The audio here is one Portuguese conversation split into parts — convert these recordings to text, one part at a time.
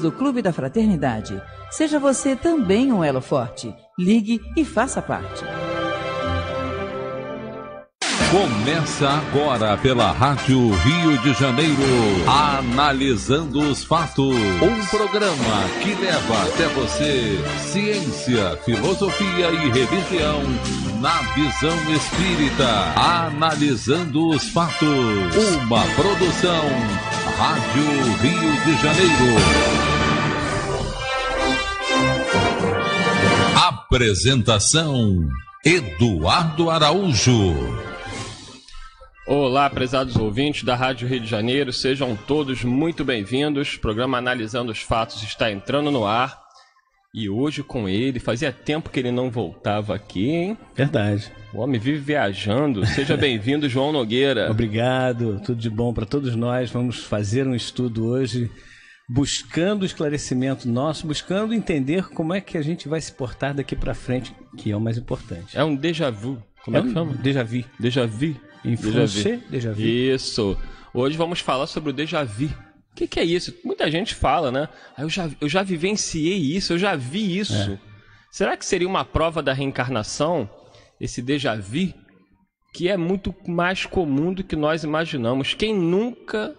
do Clube da Fraternidade. Seja você também um elo forte. Ligue e faça parte. Começa agora pela Rádio Rio de Janeiro, analisando os fatos. Um programa que leva até você ciência, filosofia e religião na visão espírita, analisando os fatos. Uma produção Rádio Rio de Janeiro. Apresentação Eduardo Araújo. Olá, prezados ouvintes da Rádio Rio de Janeiro, sejam todos muito bem-vindos. O programa Analisando os Fatos está entrando no ar. E hoje com ele, fazia tempo que ele não voltava aqui, hein? Verdade. O homem vive viajando. Seja bem-vindo, João Nogueira. Obrigado, tudo de bom para todos nós. Vamos fazer um estudo hoje buscando esclarecimento nosso, buscando entender como é que a gente vai se portar daqui para frente, que é o mais importante. É um déjà vu. Como é, é que um chama? Déjà vu. Déjà vu. Em déjà vu. Isso. Hoje vamos falar sobre o déjà vu. O que, que, é isso? Muita gente fala, né? Ah, eu, já, eu já vivenciei isso, eu já vi isso. É. Será que seria uma prova da reencarnação, esse déjà vu, que é muito mais comum do que nós imaginamos? Quem nunca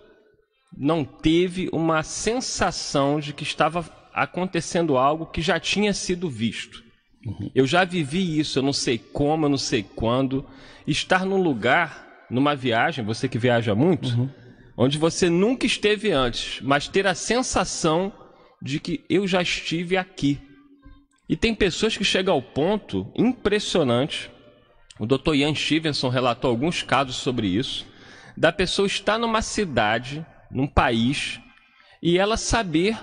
não teve uma sensação de que estava acontecendo algo que já tinha sido visto? Uhum. Eu já vivi isso, eu não sei como, eu não sei quando. Estar num lugar, numa viagem, você que viaja muito. Uhum onde você nunca esteve antes, mas ter a sensação de que eu já estive aqui. E tem pessoas que chegam ao ponto impressionante. O Dr. Ian Stevenson relatou alguns casos sobre isso, da pessoa estar numa cidade, num país, e ela saber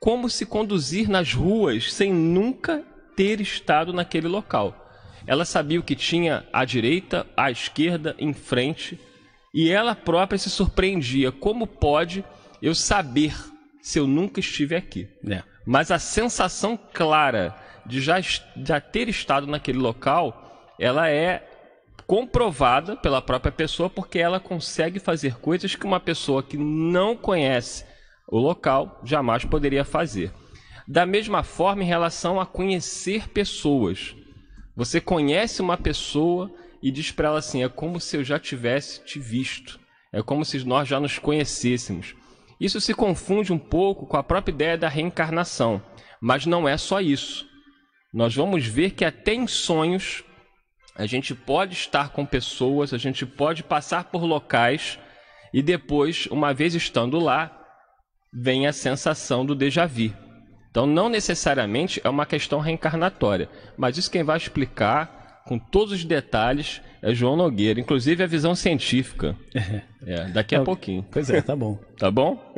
como se conduzir nas ruas sem nunca ter estado naquele local. Ela sabia o que tinha à direita, à esquerda, em frente, e ela própria se surpreendia: como pode eu saber se eu nunca estive aqui? É. Mas a sensação clara de já, já ter estado naquele local, ela é comprovada pela própria pessoa, porque ela consegue fazer coisas que uma pessoa que não conhece o local jamais poderia fazer. Da mesma forma, em relação a conhecer pessoas. Você conhece uma pessoa e diz para ela assim: é como se eu já tivesse te visto, é como se nós já nos conhecêssemos. Isso se confunde um pouco com a própria ideia da reencarnação, mas não é só isso. Nós vamos ver que até em sonhos a gente pode estar com pessoas, a gente pode passar por locais e depois, uma vez estando lá, vem a sensação do déjà vu. Então, não necessariamente é uma questão reencarnatória, mas isso quem vai explicar com todos os detalhes é João Nogueira, inclusive a visão científica. É. é daqui a é pouquinho. Pois é, tá bom. Tá bom?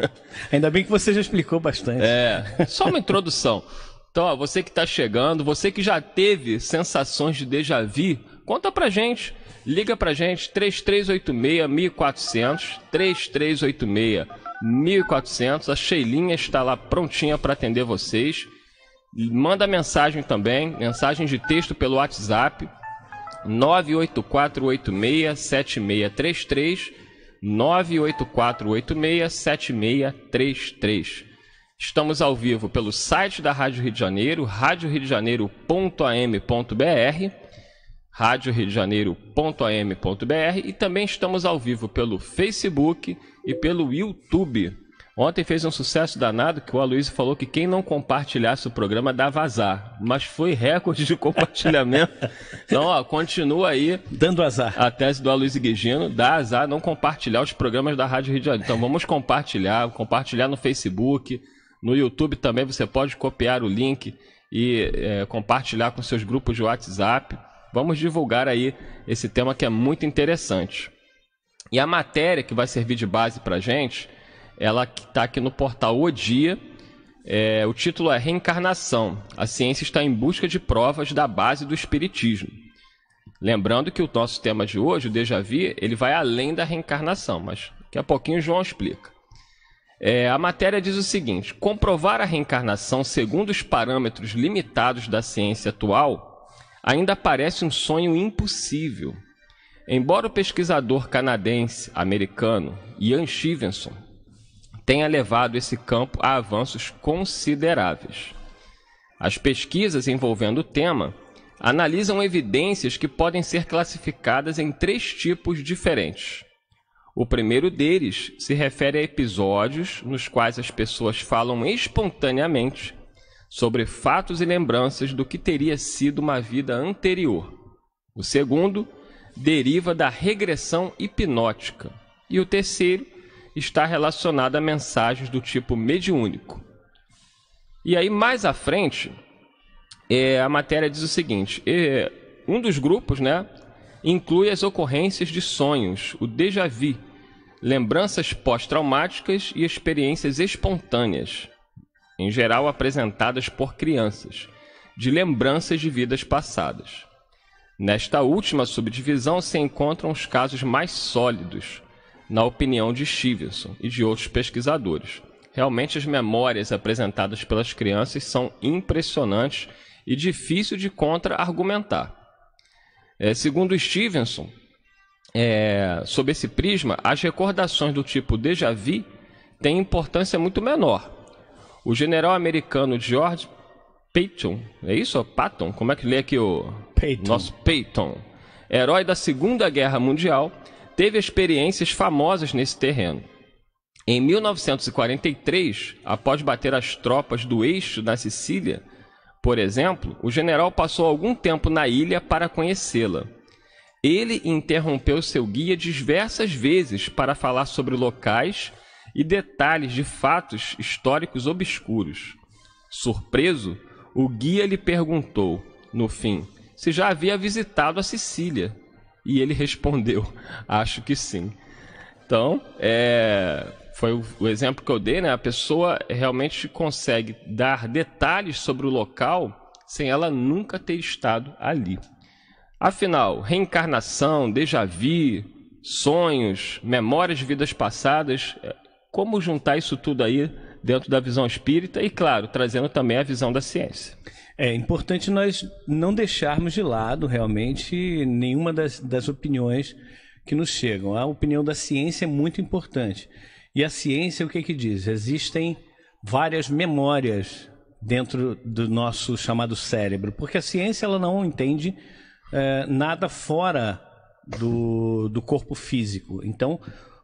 Ainda bem que você já explicou bastante. É, só uma introdução. Então, ó, você que está chegando, você que já teve sensações de déjà vu, conta pra gente. Liga pra gente 3386 1400 3386 1400. A Sheilinha está lá prontinha para atender vocês. Manda mensagem também, mensagem de texto pelo WhatsApp 984867633, 984867633. Estamos ao vivo pelo site da Rádio Rio de Janeiro, radioriodejaneiro.am.br, radioriodejaneiro.am.br e também estamos ao vivo pelo Facebook e pelo YouTube Ontem fez um sucesso danado que o Aloysio falou que quem não compartilhasse o programa dá vazar. Mas foi recorde de compartilhamento. então, ó, continua aí. Dando azar. A tese do Aloysio Guigino, dá azar não compartilhar os programas da Rádio Rio de Janeiro. Então vamos compartilhar, compartilhar no Facebook, no YouTube também você pode copiar o link e é, compartilhar com seus grupos de WhatsApp. Vamos divulgar aí esse tema que é muito interessante. E a matéria que vai servir de base para gente ela está aqui no portal O Dia. É, o título é Reencarnação. A ciência está em busca de provas da base do espiritismo. Lembrando que o nosso tema de hoje, o Deja vu, ele vai além da reencarnação, mas daqui a pouquinho o João explica. É, a matéria diz o seguinte: comprovar a reencarnação segundo os parâmetros limitados da ciência atual ainda parece um sonho impossível. Embora o pesquisador canadense-americano Ian Stevenson tenha levado esse campo a avanços consideráveis. As pesquisas envolvendo o tema analisam evidências que podem ser classificadas em três tipos diferentes. O primeiro deles se refere a episódios nos quais as pessoas falam espontaneamente sobre fatos e lembranças do que teria sido uma vida anterior. O segundo deriva da regressão hipnótica. E o terceiro está relacionada a mensagens do tipo mediúnico. E aí, mais à frente, é, a matéria diz o seguinte: é, um dos grupos né, inclui as ocorrências de sonhos, o déjà vu, lembranças pós-traumáticas e experiências espontâneas, em geral apresentadas por crianças, de lembranças de vidas passadas. Nesta última subdivisão se encontram os casos mais sólidos, na opinião de Stevenson e de outros pesquisadores. Realmente, as memórias apresentadas pelas crianças são impressionantes e difícil de contra-argumentar. É, segundo Stevenson, é, sob esse prisma, as recordações do tipo déjà vu têm importância muito menor. O general americano George Peyton, é isso? Patton? Como é que lê aqui o nosso Peyton? Herói da Segunda Guerra Mundial, teve experiências famosas nesse terreno. Em 1943, após bater as tropas do eixo na Sicília, por exemplo, o general passou algum tempo na ilha para conhecê-la. Ele interrompeu seu guia diversas vezes para falar sobre locais e detalhes de fatos históricos obscuros. Surpreso, o guia lhe perguntou, no fim, se já havia visitado a Sicília. E ele respondeu: Acho que sim. Então, é, foi o, o, exemplo que eu dei, né? A pessoa realmente consegue dar detalhes sobre o local sem ela nunca ter estado ali. Afinal, reencarnação, déjà vu, sonhos, memórias de vidas passadas, é, como juntar isso tudo aí dentro da visão espírita e, claro, trazendo também a visão da ciência. É importante nós não deixarmos de lado realmente nenhuma das, das opiniões que nos chegam. A opinião da ciência é muito importante. E a ciência, o que, é que diz? Existem várias memórias dentro do nosso chamado cérebro, porque a ciência ela não entende é, nada fora do, do corpo físico. Então,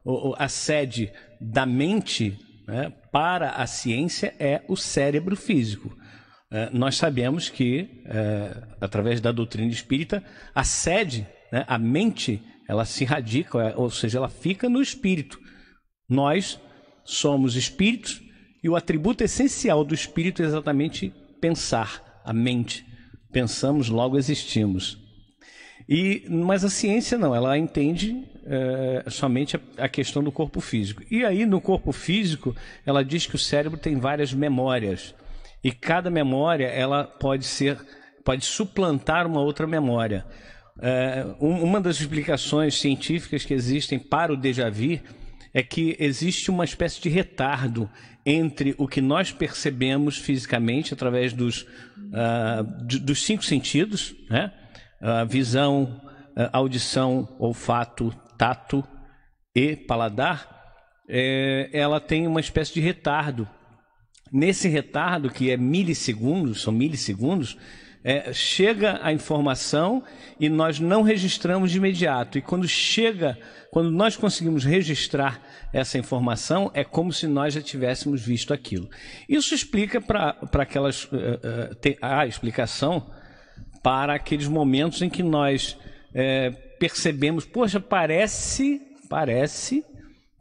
o, a sede da mente né, para a ciência é o cérebro físico. É, nós sabemos que, é, através da doutrina espírita, a sede, né, a mente, ela se radica, é, ou seja, ela fica no espírito. Nós somos espíritos e o atributo essencial do espírito é exatamente pensar, a mente. Pensamos, logo existimos. E, mas a ciência não, ela entende é, somente a, a, questão do corpo físico. E aí, no corpo físico, ela diz que o cérebro tem várias memórias. E cada memória ela pode ser, pode suplantar uma outra memória. É, uma das explicações científicas que existem para o déjà vu é que existe uma espécie de retardo entre o que nós percebemos fisicamente através dos, uh, dos cinco sentidos, né? Uh, visão, uh, audição, olfato, tato e paladar, é, ela tem uma espécie de retardo Nesse retardo, que é milissegundos, são milissegundos, é, chega a informação e nós não registramos de imediato. E quando chega, quando nós conseguimos registrar essa informação, é como se nós já tivéssemos visto aquilo. Isso explica para aquelas. Uh, uh, a explicação para aqueles momentos em que nós uh, percebemos, poxa, parece, parece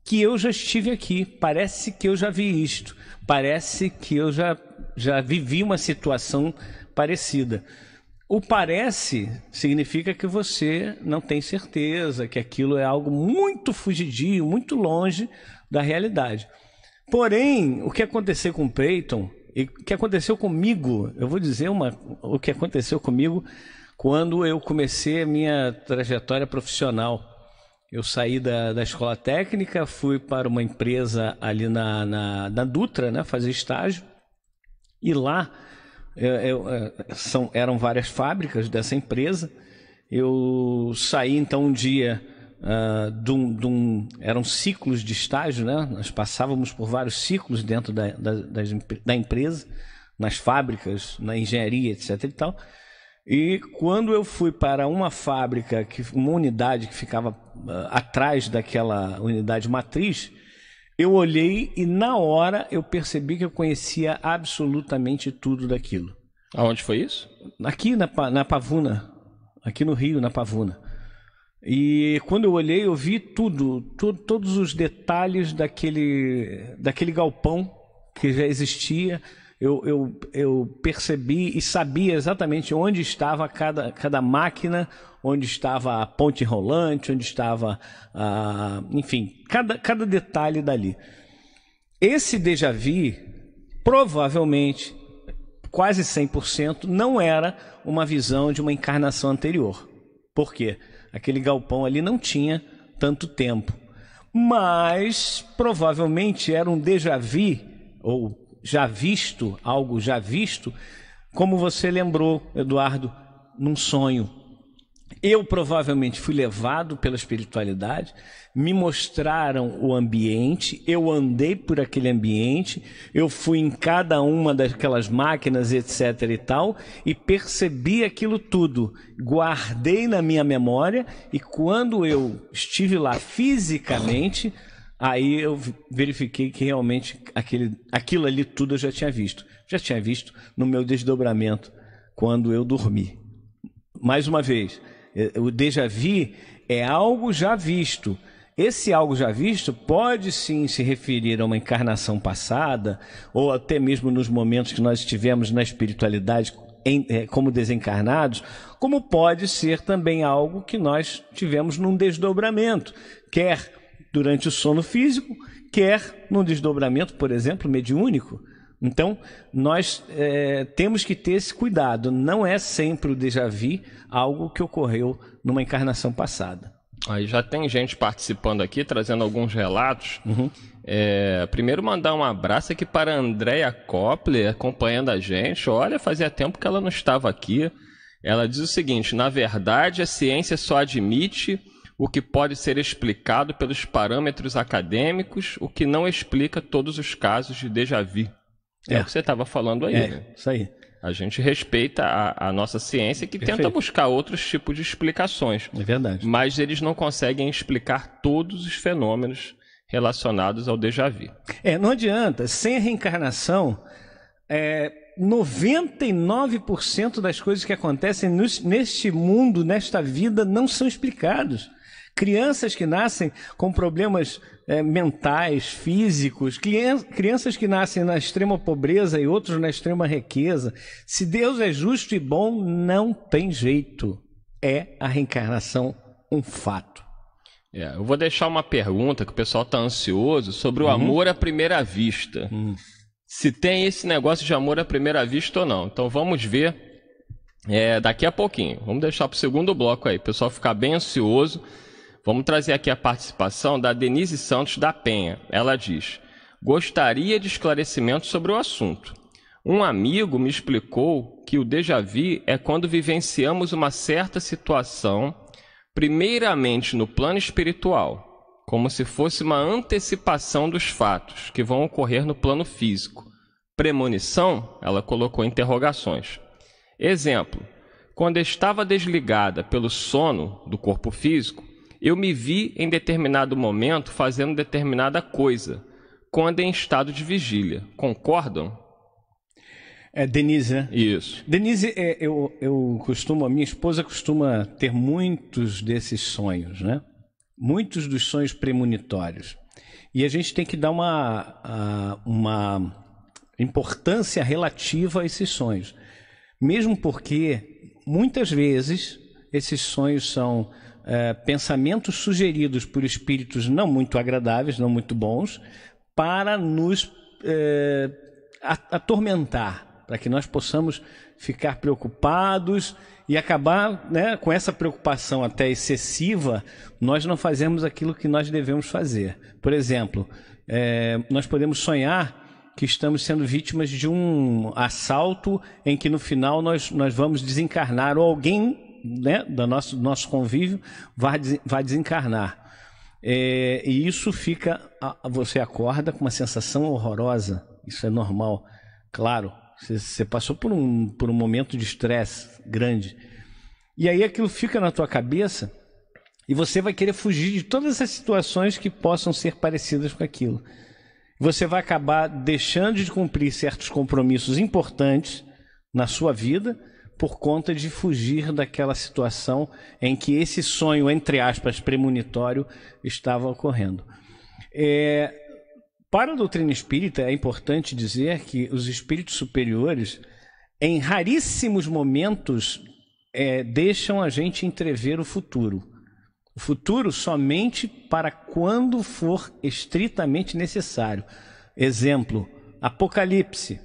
que eu já estive aqui, parece que eu já vi isto, parece que eu já, já vivi uma situação parecida. O parece significa que você não tem certeza, que aquilo é algo muito fugidio, muito longe da realidade. Porém, o que aconteceu com Peyton e o que aconteceu comigo, eu vou dizer uma, o que aconteceu comigo quando eu comecei a minha trajetória profissional eu saí da, da escola técnica, fui para uma empresa ali na, na, na Dutra, né, fazer estágio. E lá eu, eu, é, são, eram várias fábricas dessa empresa. Eu saí então um dia uh, eram ciclos de estágio, né? Nós passávamos por vários ciclos dentro da, da, das, da empresa, nas fábricas, na engenharia, etc. E tal. E quando eu fui para uma fábrica, que, uma unidade que ficava ah, atrás daquela unidade matriz, eu olhei e na hora eu percebi que eu conhecia absolutamente tudo daquilo. Aonde foi isso? Aqui na, na Pavuna, aqui no Rio, na Pavuna. E quando eu olhei, eu vi tudo, todos os detalhes daquele, daquele galpão que já existia, eu, eu, eu percebi e sabia exatamente onde estava cada, cada máquina, onde estava a ponte rolante, onde estava, a, enfim, cada, cada detalhe dali. Esse déjà vu, provavelmente, quase 100%, não era uma visão de uma encarnação anterior. Por quê? Aquele galpão ali não tinha tanto tempo. Mas provavelmente era um déjà vu, ou já visto, algo já visto, como você lembrou, Eduardo, num sonho. Eu provavelmente fui levado pela espiritualidade, me mostraram o ambiente, eu andei por aquele ambiente, eu fui em cada uma daquelas máquinas, etc e tal, e percebi aquilo tudo, guardei na minha memória e quando eu estive lá fisicamente, Aí eu verifiquei que realmente aquele, aquilo ali tudo eu já tinha visto. Já tinha visto no meu desdobramento quando eu dormi. Mais uma vez, é, o déjà vu é algo já visto. Esse algo já visto pode sim se referir a uma encarnação passada, ou até mesmo nos momentos que nós estivemos na espiritualidade em, é, como desencarnados, como pode ser também algo que nós tivemos num desdobramento, quer durante o sono físico, quer num desdobramento, por exemplo, mediúnico. Então, nós é, temos que ter esse cuidado. Não é sempre o déjà vu algo que ocorreu numa encarnação passada. Aí já tem gente participando aqui, trazendo alguns relatos. Uhum. É, primeiro, mandar um abraço aqui para a Andrea Koppler, acompanhando a gente. Olha, fazia tempo que ela não estava aqui. Ela diz o seguinte: na verdade, a ciência só admite o que pode ser explicado pelos parâmetros acadêmicos, o que não explica todos os casos de déjà vu. É, é o que você estava falando aí. É, né? isso aí. A gente respeita a, a nossa ciência que Perfeito. tenta buscar outros tipos de explicações. É verdade. Mas eles não conseguem explicar todos os fenômenos relacionados ao déjà vu. É, não adianta. Sem a reencarnação, é, 99% das coisas que acontecem nos, neste mundo, nesta vida, não são explicados crianças que nascem com problemas é, mentais, físicos, crianças que nascem na extrema pobreza e outros na extrema riqueza. Se Deus é justo e bom, não tem jeito. É a reencarnação um fato. É, eu vou deixar uma pergunta que o pessoal está ansioso sobre o uhum. amor à primeira vista. Uhum. Se tem esse negócio de amor à primeira vista ou não. Então vamos ver é, daqui a pouquinho. Vamos deixar para o segundo bloco aí. O pessoal ficar bem ansioso. Vamos trazer aqui a participação da Denise Santos da Penha. Ela diz: Gostaria de esclarecimento sobre o assunto. Um amigo me explicou que o déjà vu é quando vivenciamos uma certa situação, primeiramente no plano espiritual, como se fosse uma antecipação dos fatos que vão ocorrer no plano físico. Premonição? Ela colocou interrogações. Exemplo: quando estava desligada pelo sono do corpo físico, eu me vi em determinado momento fazendo determinada coisa, quando em estado de vigília. Concordam? É, Denise, né? Isso. Denise, é, eu, eu costumo, a minha esposa costuma ter muitos desses sonhos, né? Muitos dos sonhos premonitórios. E a gente tem que dar uma, uma importância relativa a esses sonhos. Mesmo porque, muitas vezes, esses sonhos são é, pensamentos sugeridos por espíritos não muito agradáveis, não muito bons, para nos é, atormentar, para que nós possamos ficar preocupados e acabar né, com essa preocupação até excessiva, nós não fazemos aquilo que nós devemos fazer. Por exemplo, é, nós podemos sonhar que estamos sendo vítimas de um assalto em que no final nós, nós vamos desencarnar ou alguém né, do nosso, nosso convívio vai, vai desencarnar. É, e isso fica. Você acorda com uma sensação horrorosa. Isso é normal. Claro, você, você passou por um, por um momento de estresse grande. E aí aquilo fica na tua cabeça e você vai querer fugir de todas as situações que possam ser parecidas com aquilo. Você vai acabar deixando de cumprir certos compromissos importantes na sua vida por conta de fugir daquela situação em que esse sonho, entre aspas, premonitório estava ocorrendo. É, para a doutrina espírita, é importante dizer que os espíritos superiores, em raríssimos momentos, é, deixam a gente entrever o futuro. O futuro somente para quando for estritamente necessário. Exemplo: Apocalipse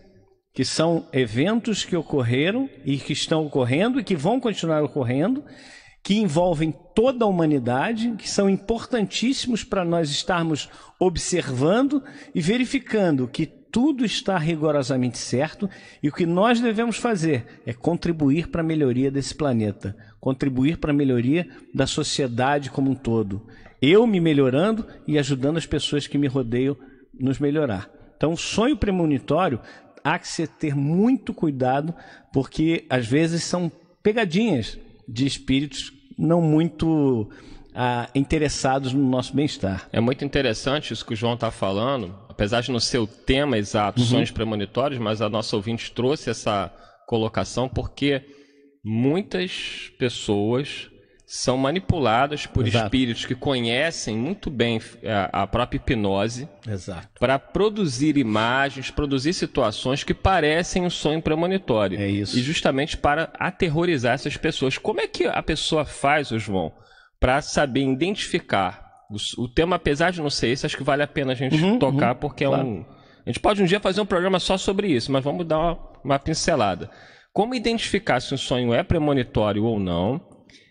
que são eventos que ocorreram e que estão ocorrendo e que vão continuar ocorrendo, que envolvem toda a humanidade, que são importantíssimos para nós estarmos observando e verificando que tudo está rigorosamente certo e o que nós devemos fazer é contribuir para a melhoria desse planeta, contribuir para a melhoria da sociedade como um todo. Eu me melhorando e ajudando as pessoas que me rodeiam nos melhorar. Então, o sonho premonitório há que se ter muito cuidado, porque às vezes são pegadinhas de espíritos não muito ah, interessados no nosso bem-estar. É muito interessante isso que o João está falando, apesar de não ser o tema exato, uhum. sonhos premonitórios, mas a nossa ouvinte trouxe essa colocação porque muitas pessoas são manipuladas por Exato. espíritos que conhecem muito bem é, a, própria hipnose para produzir imagens, produzir situações que parecem um sonho premonitório. É isso. E justamente para aterrorizar essas pessoas. Como é que a pessoa faz, João, para saber identificar? O, o, tema, apesar de não ser esse, acho que vale a pena a gente uhum, tocar, uhum, porque é claro. é um. A gente pode um dia fazer um programa só sobre isso, mas vamos dar uma, uma pincelada. Como identificar se um sonho é premonitório ou não?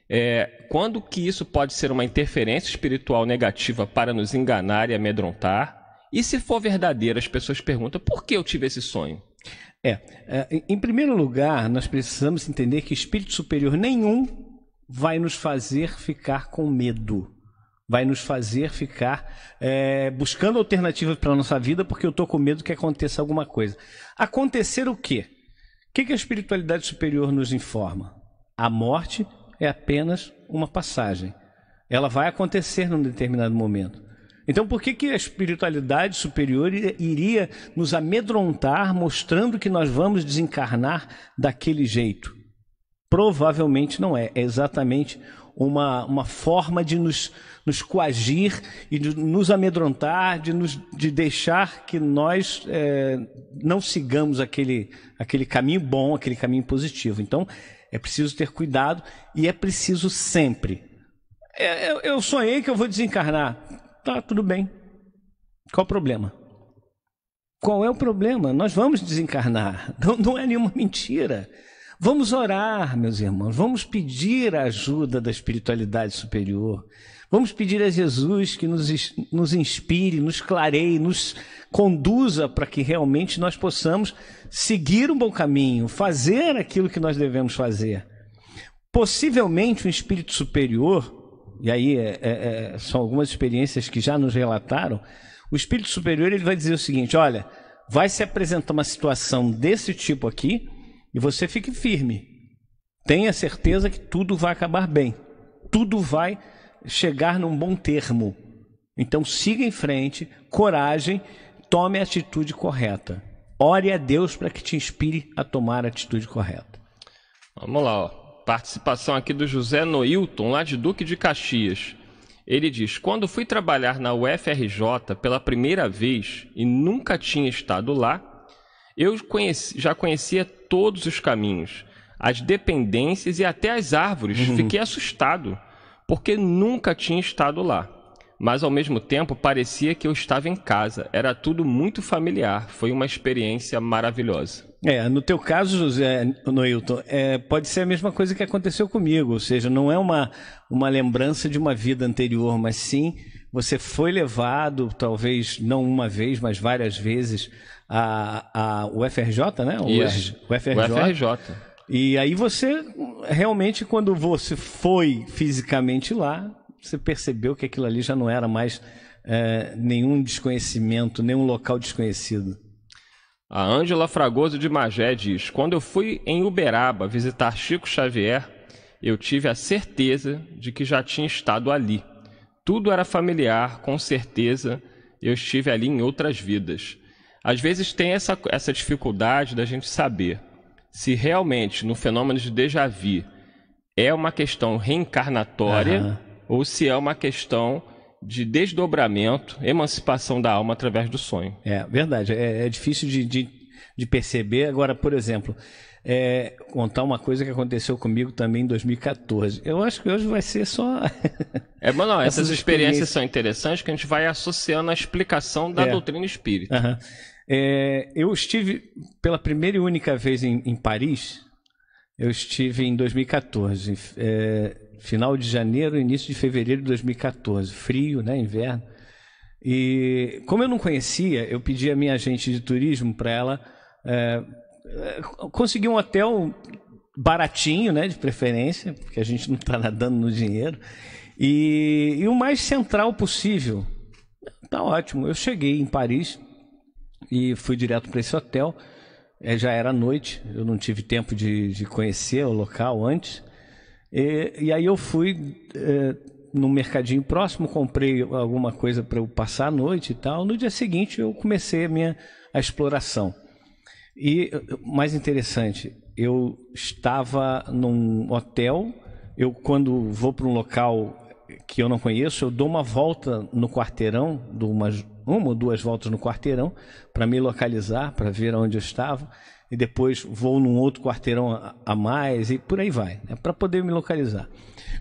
É, quando que isso pode ser uma interferência espiritual negativa para nos enganar e amedrontar? E se for verdadeiro, as pessoas perguntam por que eu tive esse sonho? É, é, em primeiro lugar, nós precisamos entender que espírito superior nenhum vai nos fazer ficar com medo vai nos fazer ficar é, buscando alternativas para a nossa vida, porque eu estou com medo que aconteça alguma coisa. Acontecer o quê? O que, que a espiritualidade superior nos informa? A morte é apenas uma passagem. Ela vai acontecer num determinado momento. Então, por que, que a espiritualidade superior iria nos amedrontar, mostrando que nós vamos desencarnar daquele jeito? Provavelmente não é. É exatamente uma, uma forma de nos, nos coagir e de nos amedrontar, de, nos, de deixar que nós é, não sigamos aquele, aquele caminho bom, aquele caminho positivo. Então, é preciso ter cuidado e é preciso sempre. É, eu, sonhei que eu vou desencarnar. Tá, tudo bem. Qual o problema? Qual é o problema? Nós vamos desencarnar. Não, não é nenhuma mentira. Vamos orar, meus irmãos. Vamos pedir a ajuda da espiritualidade superior. Vamos pedir a Jesus que nos, nos inspire, nos clareie, nos conduza para que realmente nós possamos seguir um bom caminho, fazer aquilo que nós devemos fazer. Possivelmente um espírito superior, e aí é, é, é, são algumas experiências que já nos relataram, o espírito superior ele vai dizer o seguinte: olha, vai se apresentar uma situação desse tipo aqui e você fique firme. Tenha certeza que tudo vai acabar bem. Tudo vai chegar num bom termo. Então siga em frente, coragem, tome a atitude correta. Ore a Deus para que te inspire a tomar a atitude correta. Vamos lá, ó. participação aqui do José Noilton, lá de Duque de Caxias. Ele diz: Quando fui trabalhar na UFRJ pela primeira vez e nunca tinha estado lá, eu conheci, já conhecia todos os caminhos, as dependências e até as árvores. Uhum. Fiquei assustado porque nunca tinha estado lá. Mas ao mesmo tempo parecia que eu estava em casa. Era tudo muito familiar. Foi uma experiência maravilhosa. É, no teu caso, José Noilton, é, pode ser a mesma coisa que aconteceu comigo, ou seja, não é uma, uma lembrança de uma vida anterior, mas sim você foi levado, talvez não uma vez, mas várias vezes, a, a UFRJ, né? O, UFRJ. O FRJ e aí você realmente, quando você foi fisicamente lá, você percebeu que aquilo ali já não era mais é, nenhum desconhecimento, nenhum local desconhecido. A Ângela Fragoso de Magé diz: Quando eu fui em Uberaba visitar Chico Xavier, eu tive a certeza de que já tinha estado ali. Tudo era familiar, com certeza eu estive ali em outras vidas. Às vezes tem essa, essa dificuldade da gente saber se realmente no fenômeno de déjà vu é uma questão reencarnatória uhum. ou se é uma questão de desdobramento, emancipação da alma através do sonho. É verdade, é, é difícil de, de, de, perceber. Agora, por exemplo, é, contar uma coisa que aconteceu comigo também em 2014. Eu acho que hoje vai ser só. é, mas não, essas, essas experiências, experiências são interessantes que a gente vai associando a explicação da é. doutrina espírita. Uhum. É, eu estive pela primeira e única vez em, em Paris. Eu estive em 2014, é, final de janeiro, início de fevereiro de 2014, frio, né, inverno. E como eu não conhecia, eu pedi à minha agente de turismo para ela é, conseguir um hotel baratinho, né, de preferência, porque a gente não está nadando no dinheiro, e, e o mais central possível. Tá ótimo. Eu cheguei em Paris e fui direto para esse hotel. É, já era noite, eu não tive tempo de, de conhecer o local antes. E, e aí eu fui é, no mercadinho próximo, comprei alguma coisa para eu passar a noite e tal. No dia seguinte eu comecei a minha a exploração. E mais interessante, eu estava num hotel. Eu quando vou para um local que eu não conheço, eu dou uma volta no quarteirão de uma uma ou duas voltas no quarteirão para me localizar, para ver onde eu estava, e depois vou num outro quarteirão a, a mais e por aí vai, né, para poder me localizar.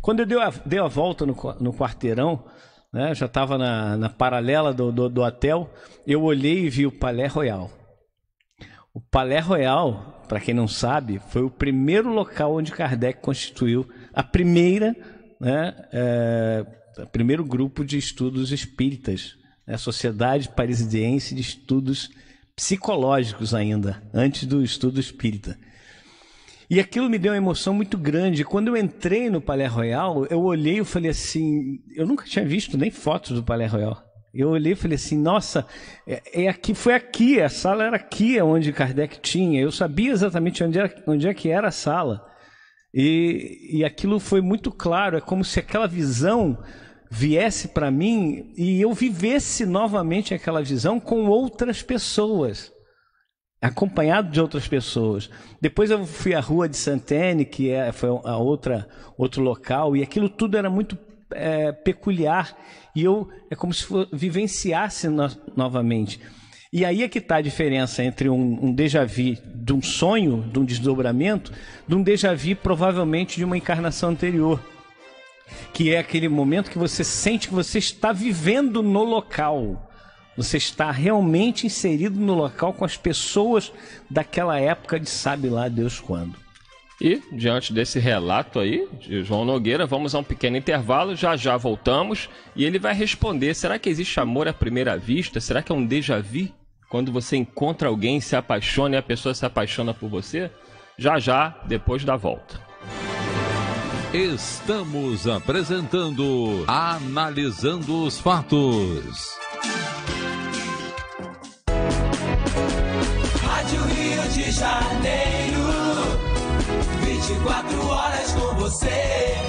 Quando eu dei a, dei a volta no, no quarteirão, né, já estava na, na, paralela do, do, do, hotel, eu olhei e vi o Palais Royal. O Palais Royal, para quem não sabe, foi o primeiro local onde Kardec constituiu a primeira, né, é, primeiro grupo de estudos espíritas a Sociedade Parisiense de Estudos Psicológicos ainda, antes do estudo espírita. E aquilo me deu uma emoção muito grande. Quando eu entrei no Palais Royal, eu olhei e falei assim, eu nunca tinha visto nem fotos do Palais Royal. Eu olhei e falei assim, nossa, é, é, aqui, foi aqui, a sala era aqui onde Kardec tinha. Eu sabia exatamente onde, era, onde é que era a sala. E, e aquilo foi muito claro, é como se aquela visão viesse para mim e eu vivesse novamente aquela visão com outras pessoas, acompanhado de outras pessoas. Depois eu fui à rua de Santene, que é, foi a outra outro local, e aquilo tudo era muito é, peculiar e eu é como se for, vivenciasse no, novamente. E aí é que está a diferença entre um, um déjà vu de um sonho, de um desdobramento, de um déjà vu provavelmente de uma encarnação anterior que é aquele momento que você sente que você está vivendo no local. Você está realmente inserido no local com as pessoas daquela época de sabe lá Deus quando. E, diante desse relato aí de João Nogueira, vamos a um pequeno intervalo, já já voltamos e ele vai responder: será que existe amor à primeira vista? Será que é um déjà vu? Quando você encontra alguém, se apaixona e a pessoa se apaixona por você? Já já, depois da volta. Estamos apresentando Analisando os Fatos. Rádio Rio de Janeiro, 24 horas com você.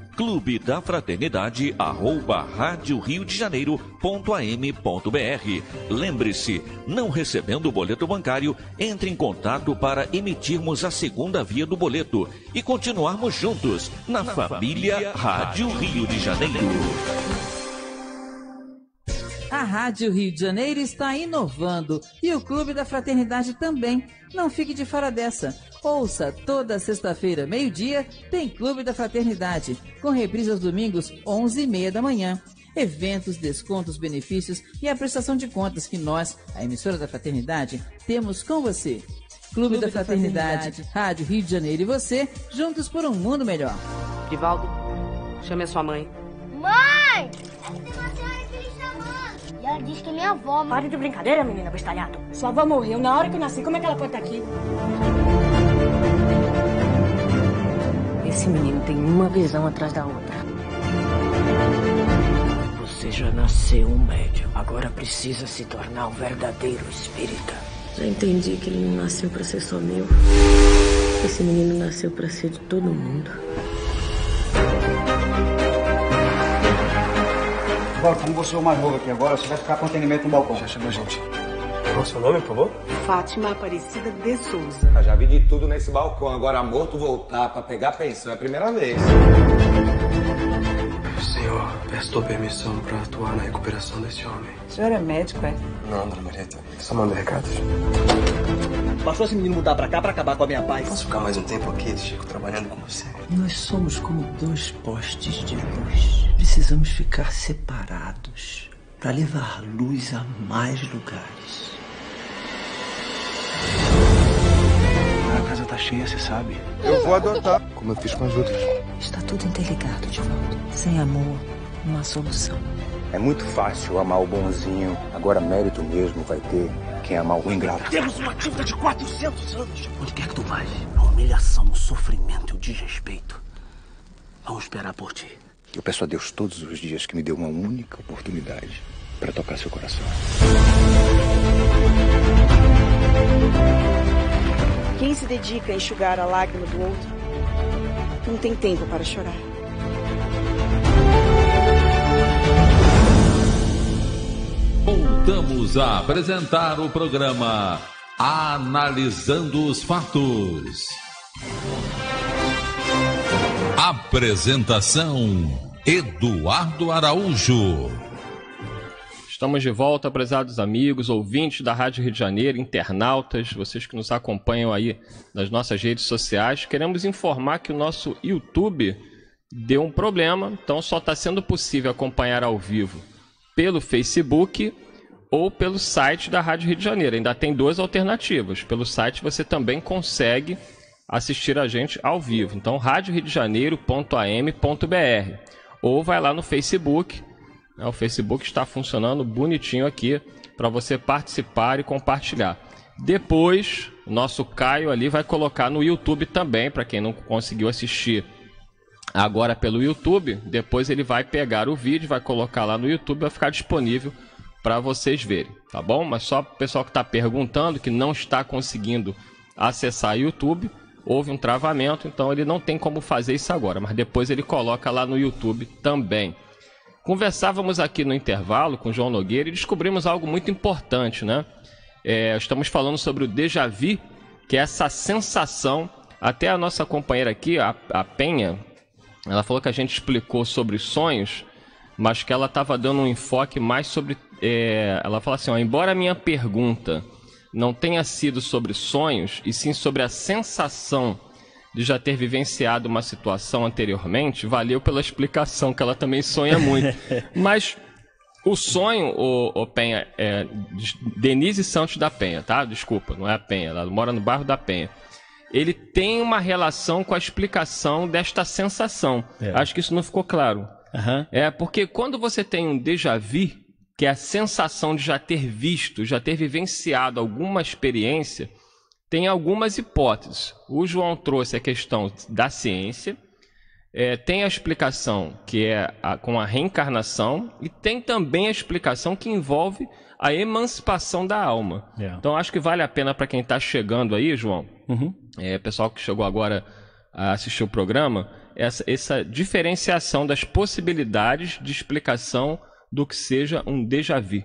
clube da fraternidade arroba rádio rio de janeiro ponto am ponto br. Lembre-se, não recebendo o boleto bancário, entre em contato para emitirmos a segunda via do boleto e continuarmos juntos na, na família, família, Rádio Rio de Janeiro. A Rádio Rio de Janeiro está inovando e o Clube da Fraternidade também. Não fique de fora dessa. Ouça toda sexta-feira, meio-dia, tem Clube da Fraternidade, com reprise aos domingos, 11h30 da manhã eventos, descontos, benefícios e a prestação de contas que nós, a emissora da Fraternidade, temos com você. Clube, Clube da, Fraternidade, da, Fraternidade, Rádio Rio de Janeiro e você, juntos por um mundo melhor. Divaldo, chame a sua mãe. Mãe! E ela diz que é minha avó. Pare de brincadeira, menina bestalhado. Sua avó morreu na hora que eu nasci. Como é que ela pode estar aqui? Esse menino tem uma visão atrás da outra. Você já nasceu um médium. Agora precisa se tornar um verdadeiro espírita. Já entendi que ele não nasceu para ser só meu. Esse menino nasceu para ser de todo mundo. Agora, como você é o mais novo aqui agora, você vai ficar com atendimento no balcão. Já chegou, gente. Qual é o seu nome, por favor? Fátima Aparecida de Souza. Eu já vi de tudo nesse balcão. Agora, morto voltar pra pegar pensão é a primeira vez. Senhor, peço permissão pra atuar na recuperação desse homem. O senhor é médico, é? Não, dona Marieta. Só manda recados. Passou esse menino mudar pra cá pra acabar com a minha paz. Posso ficar mais um tempo aqui, Chico, trabalhando com você? Nós somos como dois postes de luz precisamos ficar separados para levar luz a mais lugares. A casa tá cheia, você sabe. Eu vou adotar, como eu fiz com as outras. Está tudo interligado, de volta. Sem amor, não há solução. É muito fácil amar o bonzinho. Agora mérito mesmo vai ter quem amar o ingrato. Temos uma dívida de 400 anos. Onde quer que tu vais? A humilhação, o sofrimento e o desrespeito. Vamos esperar por ti. Eu peço a Deus todos os dias que me dê uma única oportunidade para tocar seu coração. Quem se dedica a enxugar a lágrima do outro não tem tempo para chorar. Voltamos a apresentar o programa Analisando os Fatos. Apresentação: Eduardo Araújo. Estamos de volta, prezados amigos, ouvintes da Rádio Rio de Janeiro, internautas, vocês que nos acompanham aí nas nossas redes sociais. Queremos informar que o nosso YouTube deu um problema, então só está sendo possível acompanhar ao vivo pelo Facebook ou pelo site da Rádio Rio de Janeiro. Ainda tem duas alternativas. Pelo site você também consegue assistir a gente ao vivo. Então, radioriodejaneiro.am.br ou vai lá no Facebook. Né? O Facebook está funcionando bonitinho aqui para você participar e compartilhar. Depois, nosso Caio ali vai colocar no YouTube também, para quem não conseguiu assistir agora pelo YouTube. Depois ele vai pegar o vídeo, vai colocar lá no YouTube, vai ficar disponível para vocês verem, tá bom? Mas só o pessoal que está perguntando, que não está conseguindo acessar o YouTube, houve um travamento, então ele não tem como fazer isso agora, mas depois ele coloca lá no YouTube também. Conversávamos aqui no intervalo com João Nogueira e descobrimos algo muito importante, né? É, estamos falando sobre o déjà vu, que é essa sensação. Até a nossa companheira aqui, a, a Penha, ela falou que a gente explicou sobre sonhos, mas que ela estava dando um enfoque mais sobre. É, ela fala assim: ó, embora a minha pergunta não tenha sido sobre sonhos, e sim sobre a sensação de já ter vivenciado uma situação anteriormente, valeu pela explicação, que ela também sonha muito. Mas o sonho, o, o Penha, é, Denise Santos da Penha, tá? Desculpa, não é a Penha, ela mora no bairro da Penha. Ele tem uma relação com a explicação desta sensação. É. Acho que isso não ficou claro. Uhum. É, porque quando você tem um déjà vu, que é a sensação de já ter visto, já ter vivenciado alguma experiência, tem algumas hipóteses. O João trouxe a questão da ciência, é, tem a explicação que é a, com a reencarnação, e tem também a explicação que envolve a emancipação da alma. É. Então acho que vale a pena para quem está chegando aí, João, uhum. é, pessoal que chegou agora a assistir o programa, essa, essa diferenciação das possibilidades de explicação do que seja um déjà vu.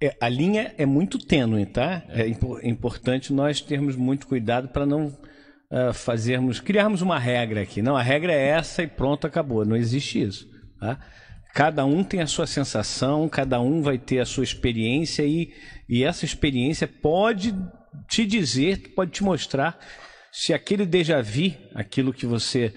É, a linha é muito tênue, tá? É, impo é importante nós termos muito cuidado para não uh, fazermos, criarmos uma regra aqui. Não, a regra é essa e pronto, acabou. Não existe isso. Tá? Cada um tem a sua sensação, cada um vai ter a sua experiência e, e essa experiência pode te dizer, pode te mostrar se aquele déjà vu, aquilo que você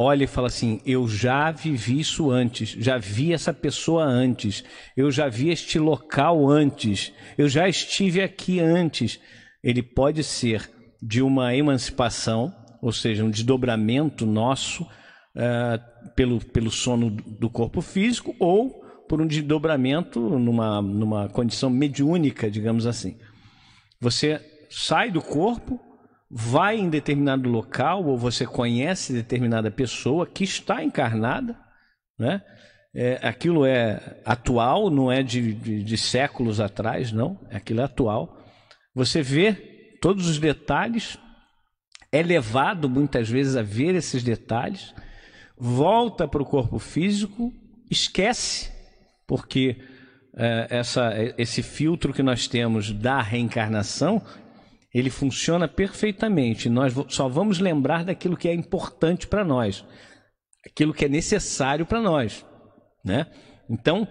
olha e fala assim: eu já vivi isso antes, já vi essa pessoa antes, eu já vi este local antes, eu já estive aqui antes. Ele pode ser de uma emancipação, ou seja, um desdobramento nosso uh, pelo, pelo sono do corpo físico, ou por um desdobramento numa, numa condição mediúnica, digamos assim. Você sai do corpo vai em determinado local ou você conhece determinada pessoa que está encarnada, né? É, aquilo é atual, não é de, de, de séculos atrás, não. Aquilo é atual. Você vê todos os detalhes, é levado muitas vezes a ver esses detalhes, volta para o corpo físico, esquece, porque é, essa, esse filtro que nós temos da reencarnação ele funciona perfeitamente. Nós só vamos lembrar daquilo que é importante para nós, aquilo que é necessário para nós, né? Então,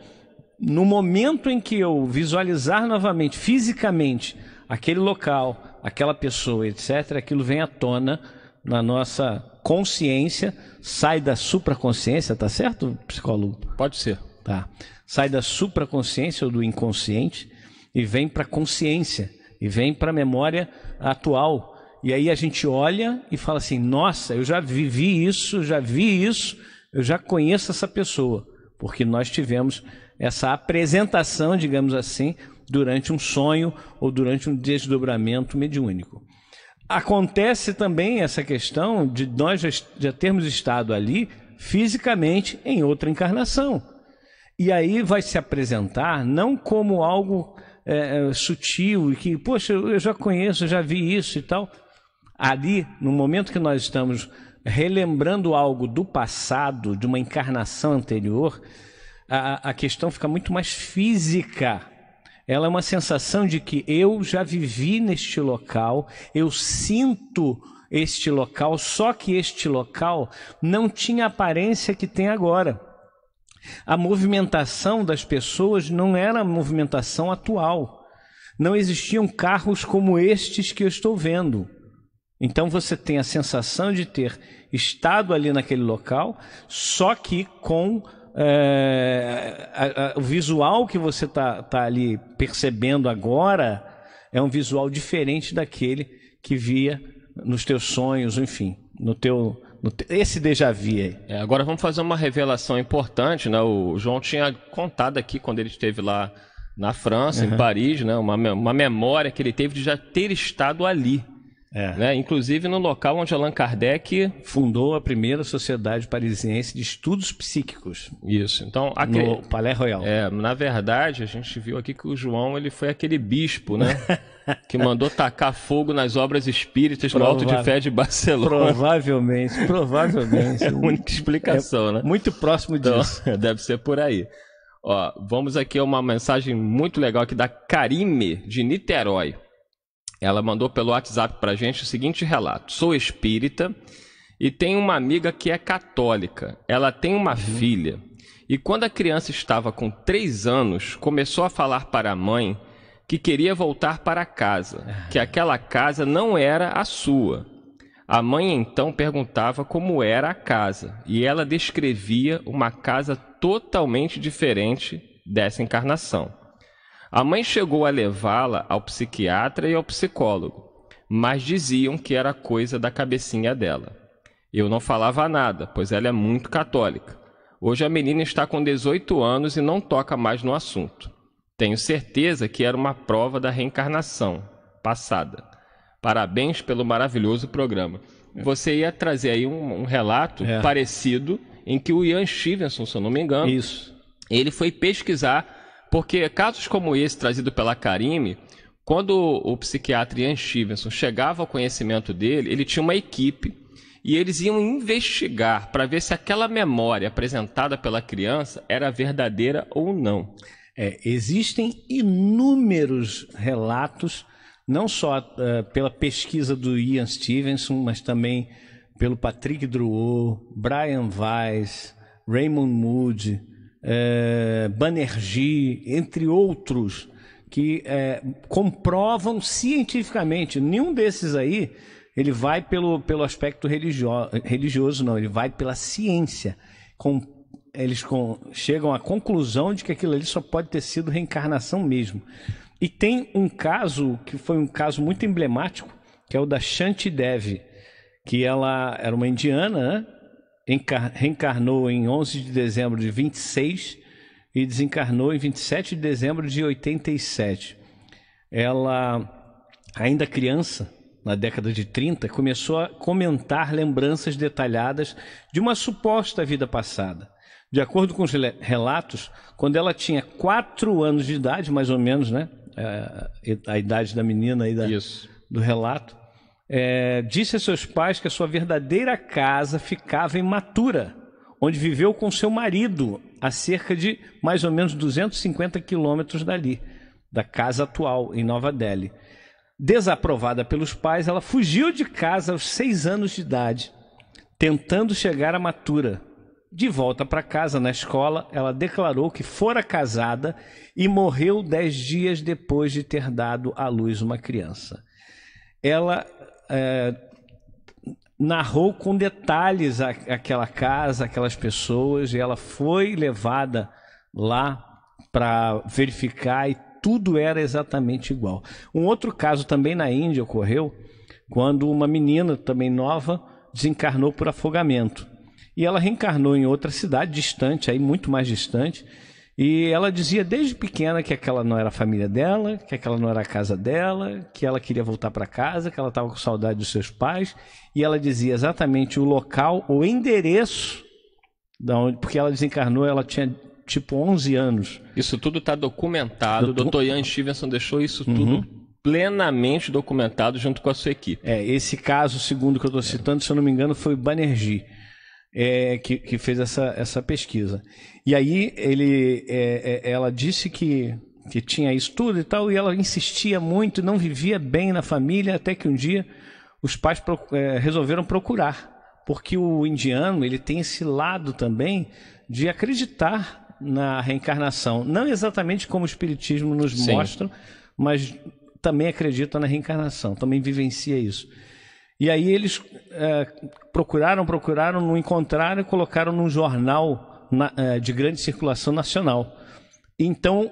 no momento em que eu visualizar novamente fisicamente aquele local, aquela pessoa, etc, aquilo vem à tona na nossa consciência, sai da supraconsciência, tá certo, psicólogo? Pode ser. Tá. Sai da supraconsciência ou do inconsciente e vem para a consciência e vem para a memória atual. E aí a gente olha e fala assim: nossa, eu já vivi isso, já vi isso, eu já conheço essa pessoa, porque nós tivemos essa apresentação, digamos assim, durante um sonho ou durante um desdobramento mediúnico. Acontece também essa questão de nós já, termos estado ali fisicamente em outra encarnação. E aí vai se apresentar não como algo é, é, sutil e que, poxa, eu já conheço, eu já vi isso e tal. Ali, no momento que nós estamos relembrando algo do passado, de uma encarnação anterior, a, a questão fica muito mais física. Ela é uma sensação de que eu já vivi neste local, eu sinto este local, só que este local não tinha a aparência que tem agora. A movimentação das pessoas não era a movimentação atual. Não existiam carros como estes que eu estou vendo. Então você tem a sensação de ter estado ali naquele local, só que com é, a, a, o visual que você está tá ali percebendo agora é um visual diferente daquele que via nos teus sonhos, enfim, no teu esse déjà vu aí. É, agora vamos fazer uma revelação importante, né? O João tinha contado aqui quando ele esteve lá na França, uhum. em Paris, né? Uma, uma memória que ele teve de já ter estado ali. É. Né? Inclusive no local onde Allan Kardec fundou a primeira sociedade parisiense de estudos psíquicos. Isso. Então, aquele... no Palais Royal. É, na verdade, a gente viu aqui que o João ele foi aquele bispo, né? que mandou tacar fogo nas obras espíritas Provável. no Alto de Fé de Barcelona. Provavelmente, provavelmente. é a única explicação, é né? Muito próximo então, disso. Então, deve ser por aí. Ó, vamos aqui a uma mensagem muito legal aqui da Karime, de Niterói. Ela mandou pelo WhatsApp para a gente o seguinte relato: Sou espírita e tenho uma amiga que é católica. Ela tem uma uhum. filha. E quando a criança estava com três anos, começou a falar para a mãe que queria voltar para casa, ah. que aquela casa não era a sua. A mãe então perguntava como era a casa, e ela descrevia uma casa totalmente diferente dessa encarnação. A mãe chegou a levá-la ao psiquiatra e ao psicólogo, mas diziam que era coisa da cabecinha dela. Eu não falava nada, pois ela é muito católica. Hoje a menina está com 18 anos e não toca mais no assunto. Tenho certeza que era uma prova da reencarnação passada. Parabéns pelo maravilhoso programa. É. Você ia trazer aí um, um relato é. parecido em que o Ian Stevenson, se eu não me engano, Isso. ele foi pesquisar porque casos como esse trazido pela Karime, quando o psiquiatra Ian Stevenson chegava ao conhecimento dele, ele tinha uma equipe e eles iam investigar para ver se aquela memória apresentada pela criança era verdadeira ou não. É, existem inúmeros relatos, não só uh, pela pesquisa do Ian Stevenson, mas também pelo Patrick Drouot, Brian Weiss, Raymond Moody, é, Banerjee, entre outros, que é, comprovam cientificamente. Nenhum desses aí ele vai pelo, pelo aspecto religio, religioso, não, ele vai pela ciência. Com, eles com, chegam à conclusão de que aquilo ali só pode ter sido reencarnação mesmo. E tem um caso que foi um caso muito emblemático, que é o da Shanti Devi, que ela era uma indiana, né? reencarnou em 11 de dezembro de 26 e desencarnou em 27 de dezembro de 87. Ela, ainda criança, na década de 30, começou a comentar lembranças detalhadas de uma suposta vida passada. De acordo com os relatos, quando ela tinha 4 anos de idade, mais ou menos, né? Eh, a idade da menina aí da, do relato, é, disse a seus pais que a sua verdadeira casa ficava em Matura, onde viveu com seu marido, a cerca de mais ou menos 250 quilômetros dali, da casa atual, em Nova Delhi. Desaprovada pelos pais, ela fugiu de casa aos seis anos de idade, tentando chegar a Matura. De volta para casa, na escola, ela declarou que fora casada e morreu dez dias depois de ter dado à luz uma criança. Ela é, narrou com detalhes a, aquela casa, aquelas pessoas, e ela foi levada lá para verificar e tudo era exatamente igual. Um outro caso também na Índia ocorreu quando uma menina também nova desencarnou por afogamento. E ela reencarnou em outra cidade distante, aí muito mais distante, e ela dizia desde pequena que aquela não era a família dela, que aquela não era a casa dela, que ela queria voltar para casa, que ela estava com saudade dos seus pais. E ela dizia exatamente o local, o endereço da onde, porque ela desencarnou, ela tinha tipo 11 anos. Isso tudo está documentado. Doutor... Dr. Ian Stevenson deixou isso uhum. tudo plenamente documentado junto com a sua equipe. É, esse caso, segundo que eu estou citando, é. se eu não me engano, foi o Banerjee é, que, que, fez essa, essa pesquisa. E aí ele, é, é, ela disse que, que tinha isso tudo e tal, e ela insistia muito, não vivia bem na família, até que um dia os pais pro, é, resolveram procurar. Porque o indiano ele tem esse lado também de acreditar na reencarnação. Não exatamente como o Espiritismo nos Sim. mostra, mas também acredita na reencarnação, também vivencia isso. E aí eles é, procuraram, procuraram, não encontraram e colocaram num jornal na, é, de grande circulação nacional. Então,